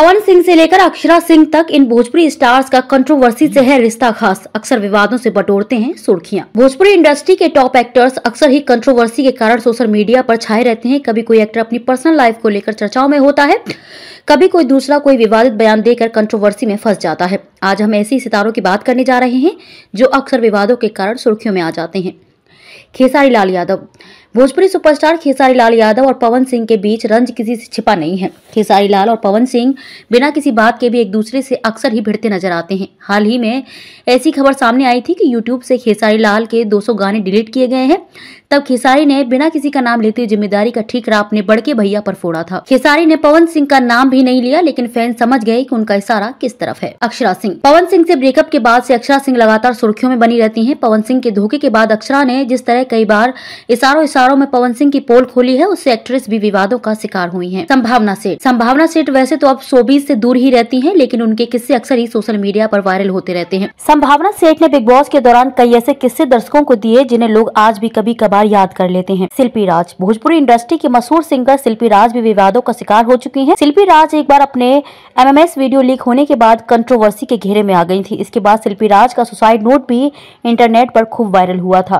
पवन सिंह से लेकर अक्षरा सिंह तक इन भोजपुरी स्टार्स का कंट्रोवर्सी से है रिश्ता खास अक्सर विवादों से बटोरते हैं सुर्खियां भोजपुरी इंडस्ट्री के टॉप एक्टर्स अक्सर ही कंट्रोवर्सी के कारण सोशल मीडिया पर छाए रहते हैं कभी कोई एक्टर अपनी पर्सनल लाइफ को लेकर चर्चाओं में होता है कभी कोई दूसरा कोई विवादित बयान देकर कंट्रोवर्सी में फंस जाता है आज हम ऐसे सितारों की बात करने जा रहे हैं जो अक्सर विवादों के कारण सुर्खियों में आ जाते हैं खेसारी लाल यादव भोजपुरी सुपरस्टार खेसारी लाल यादव और पवन सिंह के बीच रंज किसी से छिपा नहीं है खेसारी लाल और पवन सिंह बिना किसी बात के भी एक दूसरे से अक्सर ही भिड़ते नजर आते हैं हाल ही में ऐसी खबर सामने आई थी कि यूट्यूब से खेसारी लाल के 200 गाने डिलीट किए गए हैं तब खेसारी ने बिना किसी का नाम लेते हुए जिम्मेदारी का ठीकरा अपने बड़के भैया पर फोड़ा था खेसारी ने पवन सिंह का नाम भी नहीं लिया लेकिन फैन समझ गए की उनका इशारा किस तरफ है अक्षरा सिंह पवन सिंह से ब्रेकअप के बाद से अक्षरा सिंह लगातार सुर्खियों में बनी रहती है पवन सिंह के धोखे के बाद अक्षरा ने जिस तरह कई बार इशारों इशारों स्टारों में पवन सिंह की पोल खोली है उससे एक्ट्रेस भी विवादों का शिकार हुई है संभावना सेठ संभावना सेठ वैसे तो अब सोबीज से दूर ही रहती है लेकिन उनके किस्से अक्सर ही सोशल मीडिया पर वायरल होते रहते हैं संभावना सेठ ने बिग बॉस के दौरान कई ऐसे किस्से दर्शकों को दिए जिन्हें लोग आज भी कभी कभार याद कर लेते हैं शिल्पी राज भोजपुरी इंडस्ट्री के मशहूर सिंगर शिल्पी राज भी विवादों का शिकार हो चुकी है शिल्पी राज एक बार अपने एमएमएस वीडियो लीक होने के बाद कंट्रोवर्सी के घेरे में आ गई थी इसके बाद शिल्पी राज का सुसाइड नोट भी इंटरनेट पर खूब वायरल हुआ था